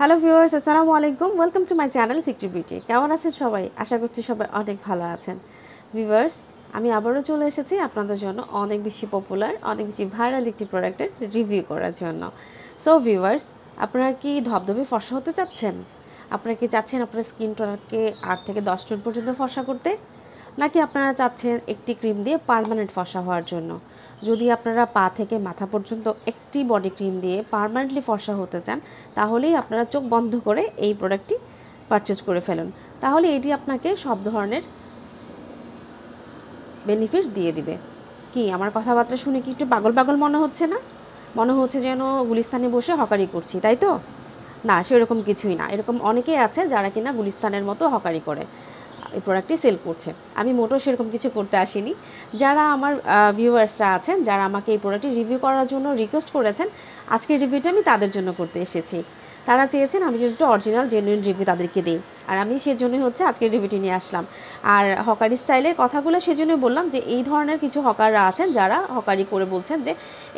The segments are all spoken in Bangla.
হ্যালো ভিউয়ার্স আসসালামু আলাইকুম ওয়েলকাম টু মাই চ্যানেল সিকটু বিউটি কেমন আছেন সবাই আশা করছি সবাই অনেক ভালো আছেন ভিউয়ার্স আমি আবারও চলে এসেছি আপনাদের জন্য অনেক বেশি পপুলার অনেক বেশি ভাইরাল একটি প্রোডাক্টের রিভিউ করার জন্য সো ভিউয়ার্স আপনারা কি ধবধবে ফর্সা হতে চাচ্ছেন আপনারা কি চাচ্ছেন আপনার স্কিন টোনকে আট থেকে দশ টুন পর্যন্ত ফর্সা করতে নাকি আপনারা চাচ্ছেন একটি ক্রিম দিয়ে পারমানেন্ট ফসা হওয়ার জন্য যদি আপনারা পা থেকে মাথা পর্যন্ত একটি বডি ক্রিম দিয়ে পারমানেন্টলি ফসা হতে চান তাহলেই আপনারা চোখ বন্ধ করে এই প্রোডাক্টটি পারচেজ করে ফেলুন তাহলে এটি আপনাকে সব ধরনের বেনিফিটস দিয়ে দিবে কি আমার কথাবার্তা শুনে কি একটু পাগল পাগল মনে হচ্ছে না মনে হচ্ছে যেন গুলিস্তানে বসে হকারি করছি তাই তো না সেরকম কিছুই না এরকম অনেকেই আছে যারা কিনা গুলিস্তানের মতো হকারি করে এই প্রোডাক্টটি সেল করছে আমি মোটেও সেরকম কিছু করতে আসিনি যারা আমার ভিউয়ার্সরা আছেন যারা আমাকে এই প্রোডাক্টটি রিভিউ করার জন্য রিকোয়েস্ট করেছেন আজকের রিভিউটা আমি তাদের জন্য করতে এসেছি তারা চেয়েছেন আমি যদি একটু অরিজিনাল জেনুইন রিভিউ তাদেরকে দিই আর আমি সেজন্যই হচ্ছে আজকে রিভিউটি নিয়ে আসলাম আর হকারি স্টাইলের কথাগুলো সেজন্যই বললাম যে এই ধরনের কিছু হকাররা আছেন যারা হকারি করে বলছেন যে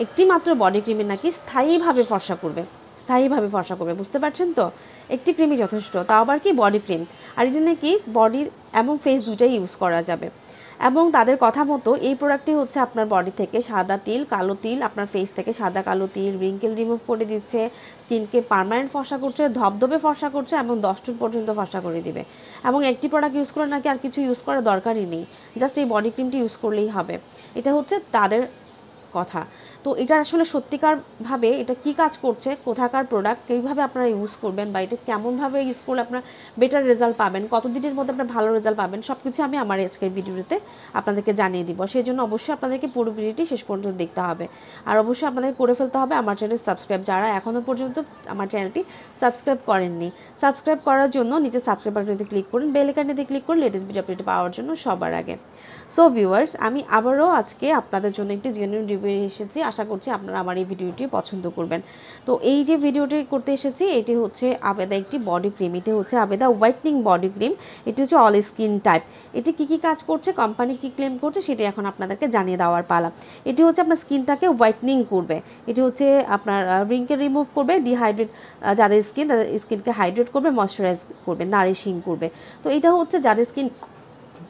একটি মাত্র বডি ক্রিমের নাকি স্থায়ীভাবে ফর্সা করবে স্থায়ীভাবে ফর্সা করবে বুঝতে পারছেন তো একটি ক্রিমই যথেষ্ট তাও আবার কি বডি ক্রিম আর এটা নাকি বডি এবং ফেস দুটাই ইউজ করা যাবে এবং তাদের কথা মতো এই প্রোডাক্টটি হচ্ছে আপনার বডি থেকে সাদা তিল কালো তিল আপনার ফেস থেকে সাদা কালো তিল রিঙ্কেল রিমুভ করে দিচ্ছে স্কিনকে পারমানেন্ট ফর্সা করছে ধবধবে ফর্সা করছে এবং দশটুন পর্যন্ত ফর্সা করে দিবে এবং একটি প্রোডাক্ট ইউজ করে নাকি আর কিছু ইউজ করার দরকারই নেই জাস্ট এই বডি ক্রিমটি ইউজ করলেই হবে এটা হচ্ছে তাদের কথা তো এটা আসলে সত্যিকারভাবে এটা কি কাজ করছে কোথাকার প্রোডাক্ট কীভাবে আপনারা ইউজ করবেন বা এটা কেমনভাবে ইউজ করলে আপনারা বেটার রেজাল্ট পাবেন কত দিনের মধ্যে আপনারা ভালো রেজাল্ট পাবেন সব কিছু আমি আমার আজকের ভিডিওতে আপনাদেরকে জানিয়ে দিব সেই জন্য অবশ্যই আপনাদেরকে পুরো ভিডিওটি শেষ পর্যন্ত দেখতে হবে আর অবশ্যই আপনাদের করে ফেলতে হবে আমার চ্যানেল সাবস্ক্রাইব যারা এখনও পর্যন্ত আমার চ্যানেলটি সাবস্ক্রাইব করেননি সাবস্ক্রাইব করার জন্য নিচে সাবস্ক্রাইব বাটনটিতে ক্লিক করুন বেল আইকনটিতে ক্লিক করুন লেটেস্ট ভিডিও আপডেট পাওয়ার জন্য সবার আগে সো ভিউয়ার্স আমি আবারও আজকে আপনাদের জন্য একটি জেনুইন রিভিউ এসেছি আশা করছি আপনারা আমার এই ভিডিওটি পছন্দ করবেন তো এই যে ভিডিওটি করতে এসেছি এটি হচ্ছে আবেদা একটি বডি ক্রিম এটি হচ্ছে আবেদা হোয়াইটনিং বডি ক্রিম এটি হচ্ছে অল স্কিন টাইপ এটি কি কি কাজ করছে কোম্পানি কি ক্লেম করছে সেটি এখন আপনাদেরকে জানিয়ে দেওয়ার পালা এটি হচ্ছে আপনার স্কিনটাকে হোয়াইটনিং করবে এটি হচ্ছে আপনার রিংকে রিমুভ করবে ডিহাইড্রেট যাদের স্কিন তাদের স্কিনকে হাইড্রেট করবে ময়শ্চারাইজ করবে নারিশিং করবে তো এটা হচ্ছে যাদের স্কিন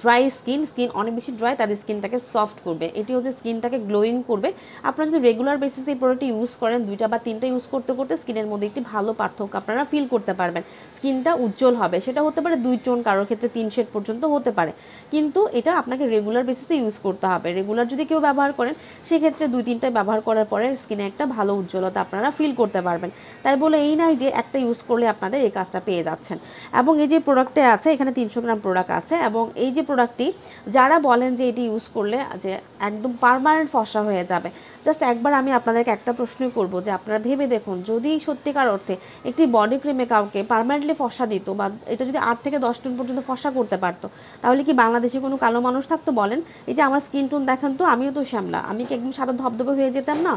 ড্রাই স্কিন স্কিন অনেক বেশি ড্রাই তাদের স্কিনটাকে সফট করবে এটি হচ্ছে স্কিনটাকে গ্লোয়িং করবে আপনারা যদি রেগুলার বেসিসে এই প্রোডাক্টটি ইউজ করেন দুইটা বা তিনটা ইউজ করতে করতে স্কিনের মধ্যে একটি ভালো পার্থক্য আপনারা ফিল করতে পারবেন স্কিনটা উজ্জ্বল হবে সেটা হতে পারে দুই টোন কারোর ক্ষেত্রে তিন শেড পর্যন্ত হতে পারে কিন্তু এটা আপনাকে রেগুলার বেসিসে ইউজ করতে হবে রেগুলার যদি কেউ ব্যবহার করেন সেক্ষেত্রে দুই তিনটা ব্যবহার করার পরে স্কিনে একটা ভালো উজ্জ্বলতা আপনারা ফিল করতে পারবেন তাই বলে এই নাই যে একটা ইউজ করলে আপনাদের এই কাজটা পেয়ে যাচ্ছেন এবং এই যে প্রোডাক্টে আছে এখানে তিনশো গ্রাম প্রোডাক্ট আছে এবং এই যে প্রোডাক্টটি যারা বলেন যে এটি ইউজ করলে যে একদম পারমানেন্ট ফসা হয়ে যাবে জাস্ট একবার আমি আপনাদেরকে একটা প্রশ্নই করব যে আপনারা ভেবে দেখুন যদি সত্যিকার অর্থে একটি বডি ক্রিমে কাউকে পারমানেন্টলি ফসা দিত বা এটা যদি আট থেকে দশ টুন পর্যন্ত ফসা করতে পারতো তাহলে কি বাংলাদেশে কোনো কালো মানুষ থাকতো বলেন এই যে আমার স্কিন টোন দেখেন তো আমিও তো শ্যামলা আমি কি একদম সাদা ধবধবে হয়ে যেতাম না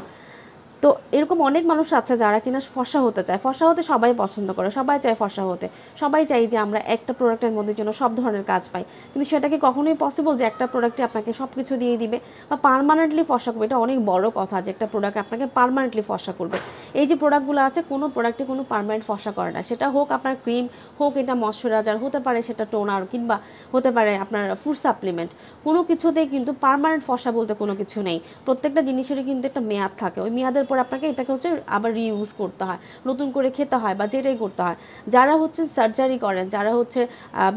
তো এরকম অনেক মানুষ আছে যারা কিনা ফর্সা হতে চায় ফর্সা হতে সবাই পছন্দ করে সবাই চায় ফর্সা হতে সবাই চাই যে আমরা একটা প্রোডাক্টের মধ্যে জন্য সব ধরনের কাজ পাই কিন্তু সেটাকে কখনোই পসিবল যে একটা প্রোডাক্টে আপনাকে সব কিছু দিয়ে দিবে বা পারমানেন্টলি ফর্সা করবে এটা অনেক বড় কথা যে একটা প্রোডাক্ট আপনাকে পারমানেন্টলি ফর্সা করবে এই যে প্রোডাক্টগুলো আছে কোনো প্রোডাক্টে কোনো পারমানেন্ট ফর্সা করে না সেটা হোক আপনার ক্রিম হোক এটা ময়শ্চারাইজার হতে পারে সেটা টোনার কিংবা হতে পারে আপনার ফুড সাপ্লিমেন্ট কোনো কিছুতেই কিন্তু পারমানেন্ট ফর্সা বলতে কোনো কিছু নেই প্রত্যেকটা জিনিসেরই কিন্তু একটা মেয়াদ থাকে ওই মেয়াদের পর আপনাকে এটাকে হচ্ছে আবার রিউজ করতে হয় নতুন করে খেতে হয় বা যেটাই করতে হয় যারা হচ্ছে সার্জারি করেন যারা হচ্ছে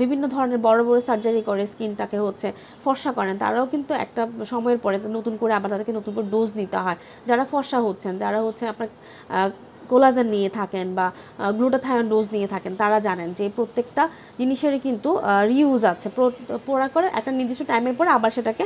বিভিন্ন ধরনের বড় বড় সার্জারি করে স্কিনটাকে হচ্ছে ফর্সা করেন তারাও কিন্তু একটা সময়ের পরে নতুন করে আবার তাদেরকে নতুন করে ডোজ নিতে হয় যারা ফর্সা হচ্ছেন যারা হচ্ছে আপনার কোলাজেন নিয়ে থাকেন বা গ্লুটাথায়ন ডোজ নিয়ে থাকেন তারা জানেন যে প্রত্যেকটা জিনিসেরই কিন্তু রিউজ আছে পড়া করে একটা নির্দিষ্ট টাইমের পর আবার সেটাকে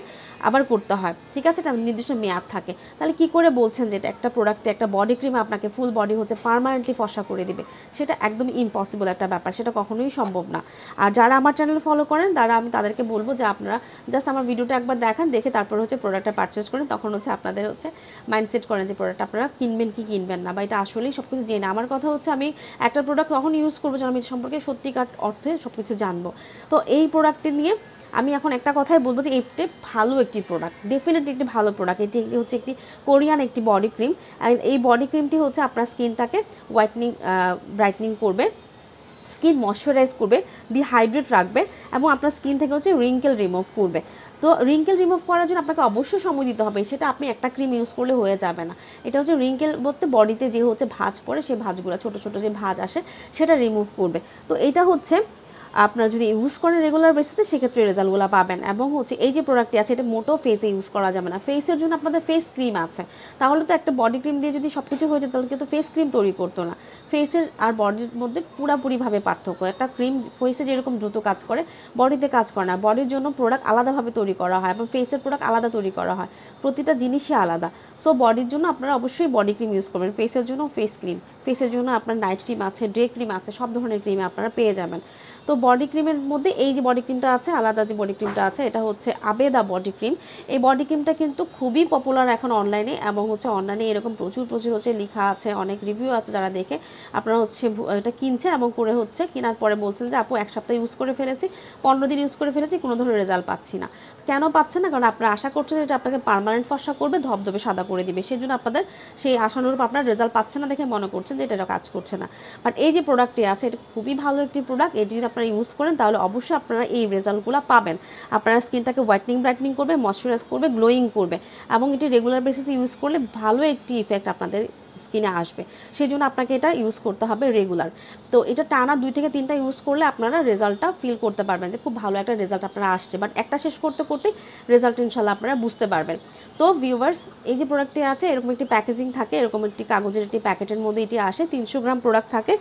আবার করতে হয় ঠিক আছে এটা নির্দিষ্ট মেয়াদ থাকে তাহলে কি করে বলছেন যে এটা একটা প্রোডাক্টে একটা বডি ক্রিম আপনাকে ফুল বডি হচ্ছে পারমানেন্টলি ফসা করে দিবে সেটা একদম ইম্পসিবল একটা ব্যাপার সেটা কখনোই সম্ভব না আর যারা আমার চ্যানেল ফলো করেন তারা আমি তাদেরকে বলবো যে আপনারা জাস্ট আমার ভিডিওটা একবার দেখান দেখে তারপর হচ্ছে প্রোডাক্টটা পারচেস করেন তখন হচ্ছে আপনাদের হচ্ছে মাইন্ডসেট করেন যে প্রোডাক্ট আপনারা কিনবেন কি কিনবেন না বা এটা আসলেই সব কিছু জেনে আমার কথা হচ্ছে আমি একটা প্রোডাক্ট কখন ইউজ করবো যখন আমি সম্পর্কে সত্যিকার অর্থে সব কিছু জানবো তো এই প্রোডাক্টটি নিয়ে আমি এখন একটা কথাই বলবো যে এটি ভালো একটি প্রোডাক্ট ডেফিনেটলি একটি ভালো প্রোডাক্ট এটি হচ্ছে একটি কোরিয়ান একটি বডি ক্রিম অ্যান্ড এই বডি ক্রিমটি হচ্ছে আপনার স্কিনটাকে হোয়াইটনিং ব্রাইটনিং করবে স্কিন ময়শ্চারাইজ করবে ডিহাইড্রেট রাখবে এবং আপনার স্কিন থেকে হচ্ছে রিঙ্কেল রিমুভ করবে তো রিঙ্কেল রিমুভ করার জন্য আপনাকে অবশ্যই সময় দিতে হবে সেটা আপনি একটা ক্রিম ইউজ করলে হয়ে যাবে না এটা হচ্ছে রিঙ্কেল বলতে বডিতে যে হচ্ছে ভাঁজ পড়ে সেই ভাঁজগুলো ছোট ছোট যে ভাঁজ আসে সেটা রিমুভ করবে তো এটা হচ্ছে আপনারা যদি ইউজ করেন রেগুলার বেসিসে সেক্ষেত্রে রেজাল্টগুলো পাবেন এবং হচ্ছে এই যে প্রোডাক্টটি আছে এটা মোটেও ফেসে ইউজ করা যাবে না ফেসের জন্য আপনাদের ফেস ক্রিম আছে তাহলে তো একটা বডি ক্রিম দিয়ে যদি সব কিছু হয়ে যেত তাহলে কিন্তু ফেস ক্রিম তৈরি করতো না ফেসের আর বডির মধ্যে পুরাপুরিভাবে পার্থক্য একটা ক্রিম ফেসে যেরকম দ্রুত কাজ করে বডিতে কাজ করে না বডির জন্য প্রোডাক্ট আলাদাভাবে তৈরি করা হয় এবং ফেসের প্রোডাক্ট আলাদা তৈরি করা হয় প্রতিটা জিনিসই আলাদা সো বডির জন্য আপনারা অবশ্যই বডি ক্রিম ইউজ করবেন ফেসের জন্য ফেস ক্রিম ফেসের জন্য আপনার নাইট ক্রিম আছে ডে ক্রিম আছে সব ধরনের ক্রিম আপনারা পেয়ে যাবেন তো বডি ক্রিমের মধ্যে এই যে বডি ক্রিমটা আছে আলাদা যে বডি ক্রিমটা আছে এটা হচ্ছে আবেদা বডি ক্রিম এই বডি ক্রিমটা কিন্তু খুবই পপুলার এখন অনলাইনে এবং হচ্ছে অনলাইনে এরকম প্রচুর প্রচুর হচ্ছে লেখা আছে অনেক রিভিউ আছে যারা দেখে আপনারা হচ্ছে এটা কিনছেন এবং করে হচ্ছে কেনার পরে বলছেন যে আপু এক সপ্তাহ ইউজ করে ফেলেছি পনেরো দিন ইউজ করে ফেলেছি কোনো ধরনের রেজাল্ট পাচ্ছি না কেন পাচ্ছে না কারণ আপনারা আশা করছেন এটা আপনাকে পারমানেন্ট ফসা করবে ধবধবে সাদা করে দিবে সেই জন্য আপনাদের সেই আশানুরূপ আপনারা রেজাল্ট পাচ্ছে না দেখে মনে করছেন পার্সেন্ট এটা কাজ করছে না বাট এই যে প্রোডাক্টটি আছে এটা খুবই ভালো একটি প্রোডাক্ট এটি যদি আপনারা ইউজ করেন তাহলে অবশ্যই আপনারা এই রেজাল্টগুলো পাবেন আপনারা স্কিনটাকে হোয়াইটনিং ব্রাইটনিং করবে ময়শ্চারাইজ করবে গ্লোয়িং করবে এবং এটি রেগুলার বেসিসে ইউজ করলে ভালো একটি ইফেক্ট আপনাদের স্কিনে আসবে সেই জন্য আপনাকে এটা ইউজ করতে হবে রেগুলার তো এটা টানা দুই থেকে তিনটা ইউজ করলে আপনারা রেজাল্টটা ফিল করতে পারবেন যে খুব ভালো একটা রেজাল্ট আপনারা আসছে বাট একটা শেষ করতে করতে রেজাল্ট ইনশাল্লাহ আপনারা বুঝতে পারবেন তো ভিউয়ার্স এই যে প্রোডাক্টটি আছে এরকম একটি প্যাকেজিং থাকে এরকম একটি কাগজের একটি প্যাকেটের মধ্যে এটি আসে তিনশো গ্রাম প্রোডাক্ট থাকে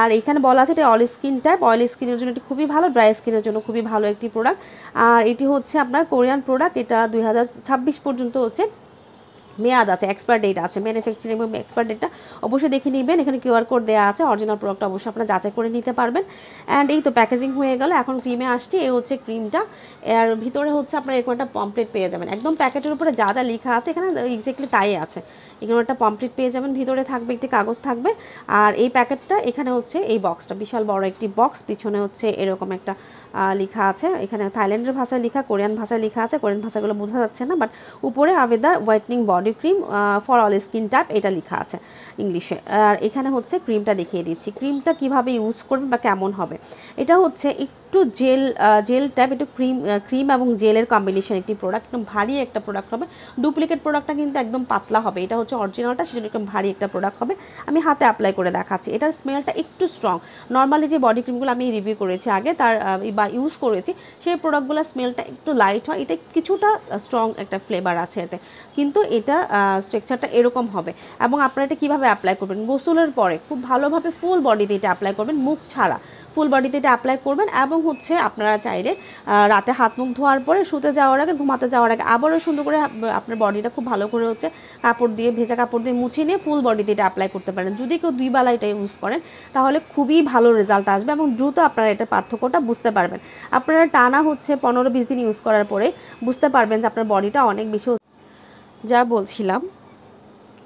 আর এখানে বলা আছে এটা অয়েল স্কিন টাইপ অয়েল স্কিনের জন্য এটি খুবই ভালো ড্রাই স্কিনের জন্য খুবই ভালো একটি প্রোডাক্ট আর এটি হচ্ছে আপনার কোরিয়ান প্রোডাক্ট এটা দুই পর্যন্ত হচ্ছে মেয়াদ আছে এক্সপায়ার ডেট আছে ম্যানুফ্যাকচারিং এবং এক্সপায়ার ডেটটা অবশ্যই দেখে নেবেন এখানে কিউআর কোড দেওয়া আছে অরিজিনাল প্রোডাক্ট অবশ্যই আপনারা যাচাই করে নিতে পারবেন অ্যান্ড এই তো প্যাকেজিং হয়ে গেল এখন ক্রিমে আসছি এই হচ্ছে ক্রিমটা এর ভিতরে হচ্ছে আপনারা এরকম একটা পমপ্লেট পেয়ে যাবেন একদম প্যাকেটের উপরে যা যা লেখা আছে এখানে এক্স্যাক্টলি তাই আছে একটা পাম্পলেট পেয়ে যাবেন ভিতরে থাকবে একটি কাগজ থাকবে আর এই প্যাকেটটা এখানে হচ্ছে এই বক্সটা বিশাল বড় একটি বক্স পিছনে হচ্ছে এরকম একটা লেখা আছে এখানে থাইল্যান্ডের ভাষায় লেখা কোরিয়ান ভাষায় লেখা আছে কোরিয়ান ভাষাগুলো বোঝা যাচ্ছে না বাট উপরে আবেদা whitening body cream for all skin type এটা লেখা আছে ইংলিশে আর এখানে হচ্ছে ক্রিমটা দেখিয়ে দিচ্ছি ক্রিমটা কিভাবে ইউজ করবেন বা কেমন হবে এটা হচ্ছে একটু জেল জেল টাইপ একটু ক্রিম ক্রিম এবং জেলের কম্বিনেশন একটি প্রোডাক্ট একদম ভারী একটা প্রোডাক্ট হবে ডুপ্লিকেট প্রোডাক্টটা কিন্তু একদম পাতলা হবে এটা হচ্ছে অরিজিনালটা সেজন্য একদম ভারী একটা প্রোডাক্ট হবে আমি হাতে অ্যাপ্লাই করে দেখাচ্ছি এটার স্মেলটা একটু স্ট্রং নর্মালি যে বডি ক্রিমগুলো আমি রিভিউ করেছি আগে তার বা ইউজ করেছি সেই প্রোডাক্টগুলোর স্মেলটা একটু লাইট হয় এটা কিছুটা স্ট্রং একটা ফ্লেভার আছে এতে কিন্তু এটা স্ট্রেকচারটা এরকম হবে এবং আপনারা এটা কীভাবে অ্যাপ্লাই করবেন গোসলের পরে খুব ভালোভাবে ফুল বডিতে এটা অ্যাপ্লাই করবেন মুখ ছাড়া ফুল বডিতে এটা অ্যাপ্লাই করবেন এবং হচ্ছে আপনারা চাইলে রাতে হাত মুখ ধোয়ার পরে শুতে যাওয়ার আগে ঘুমাতে যাওয়ার আগে আবারও সুন্দর করে আপনার বডিটা খুব ভালো করে হচ্ছে কাপড় দিয়ে ভেজা কাপড় দিয়ে মুছিয়ে নিয়ে ফুল বডিতে এটা অ্যাপ্লাই করতে পারেন যদি কেউ দুই বেলা এটা ইউজ করেন তাহলে খুবই ভালো রেজাল্ট আসবে এবং দ্রুত আপনারা এটা পার্থক্যটা বুঝতে পারবেন আপনারা টানা হচ্ছে পনেরো বিশ দিন ইউজ করার পরে বুঝতে পারবেন যে আপনার বডিটা অনেক বেশি যা বলছিলাম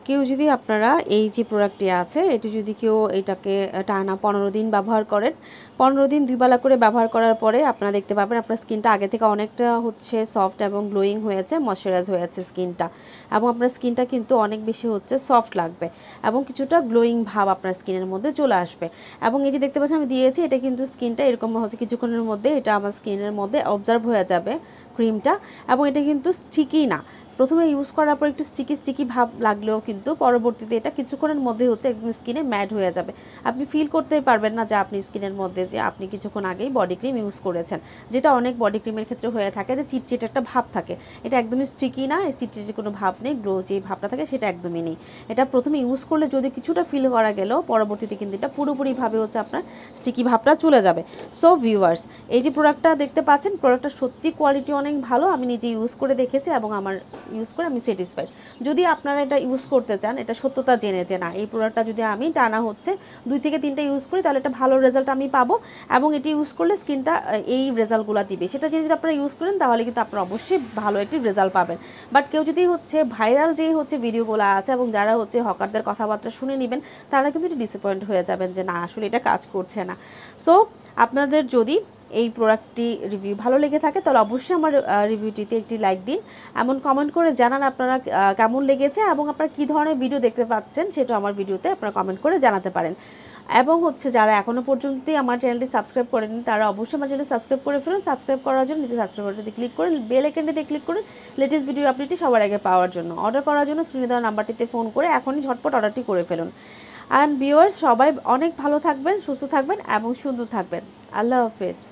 কেউ যদি আপনারা এই যে প্রোডাক্টটি আছে এটি যদি কেউ এটাকে টানা পনেরো দিন ব্যবহার করেন পনেরো দিন দুইবেলা করে ব্যবহার করার পরে আপনারা দেখতে পাবেন আপনার স্কিনটা আগে থেকে অনেকটা হচ্ছে সফট এবং গ্লোয়িং হয়েছে ময়শ্চারাইজ হয়েছে স্কিনটা এবং আপনার স্কিনটা কিন্তু অনেক বেশি হচ্ছে সফট লাগবে এবং কিছুটা গ্লোয়িং ভাব আপনার স্কিনের মধ্যে চলে আসবে এবং এই যে দেখতে পাচ্ছেন আমি দিয়েছি এটা কিন্তু স্কিনটা এরকম হচ্ছে কিছুক্ষণের মধ্যে এটা আমার স্কিনের মধ্যে অবজার্ভ হয়ে যাবে ক্রিমটা এবং এটা কিন্তু স্টিকি না প্রথমে ইউজ করার পর একটু স্টিকি স্টিকি ভাব লাগলেও কিন্তু পরবর্তীতে এটা কিছুক্ষণের মধ্যেই হচ্ছে একদম স্কিনে ম্যাড হয়ে যাবে আপনি ফিল করতেই পারবেন না যে আপনি স্কিনের মধ্যে যে আপনি কিছুক্ষণ আগেই বডি ক্রিম ইউজ করেছেন যেটা অনেক বডি ক্রিমের ক্ষেত্রে হয়ে থাকে যে চিটচিট একটা ভাব থাকে এটা একদমই স্টিকি না চিটচিটে কোনো ভাব নেই গ্লো যে ভাবটা থাকে সেটা একদমই নেই এটা প্রথমে ইউজ করলে যদি কিছুটা ফিল করা গেলেও পরবর্তীতে কিন্তু এটা পুরোপুরিভাবে হচ্ছে আপনার স্টিকি ভাবটা চলে যাবে সো ভিউয়ার্স এই যে প্রোডাক্টটা দেখতে পাচ্ছেন প্রোডাক্টটা সত্যি কোয়ালিটি অনেক ভালো আমি নিজে ইউজ করে দেখেছি এবং আমার ইউজ করে আমি স্যাটিসফাইড যদি আপনারা এটা ইউজ করতে চান এটা সত্যতা জেনে যে না এই প্রোডাক্টটা যদি আমি টানা হচ্ছে দুই থেকে তিনটা ইউজ করি তাহলে একটা ভালো রেজাল্ট আমি পাবো এবং এটি ইউজ করলে স্কিনটা এই রেজাল্টগুলো দিবে সেটা যদি আপনারা ইউজ করেন তাহলে কিন্তু আপনারা অবশ্যই ভালো একটি রেজাল্ট পাবেন বাট কেউ যদি হচ্ছে ভাইরাল যেই হচ্ছে ভিডিওগুলো আছে এবং যারা হচ্ছে হকারদের কথাবার্তা শুনে নেবেন তারা কিন্তু ডিসঅ্যাপয়েন্ট হয়ে যাবেন যে না আসলে এটা কাজ করছে না সো আপনাদের যদি এই প্রোডাক্টটি রিভিউ ভালো লেগে থাকে তাহলে অবশ্যই আমার রিভিউটিতে একটি লাইক দিন এমন কমেন্ট করে জানান আপনারা কেমন লেগেছে এবং আপনারা কী ধরনের ভিডিও দেখতে পাচ্ছেন সেটা আমার ভিডিওতে আপনারা কমেন্ট করে জানাতে পারেন এবং হচ্ছে যারা এখনও পর্যন্ত আমার চ্যানেলটি সাবস্ক্রাইব করেনি তারা অবশ্যই আমার চ্যানেল সাবস্ক্রাইব করে ফেলুন সাবস্ক্রাইব করার জন্য নিজে সাবস্ক্রাইব বাটনটিতে ক্লিক করুন বেল আইকনটিতে ক্লিক করুন লেটেস্ট ভিডিও আপডেটটি সবার আগে পাওয়ার জন্য অর্ডার করার জন্য স্ক্রিনে দেওয়া নাম্বারটিতে ফোন করে এখনই ঝটপট অর্ডারটি করে ফেলুন অ্যান্ড ভিউয়ার্স সবাই অনেক ভালো থাকবেন সুস্থ থাকবেন এবং সুন্দর থাকবেন আল্লাহ হাফেজ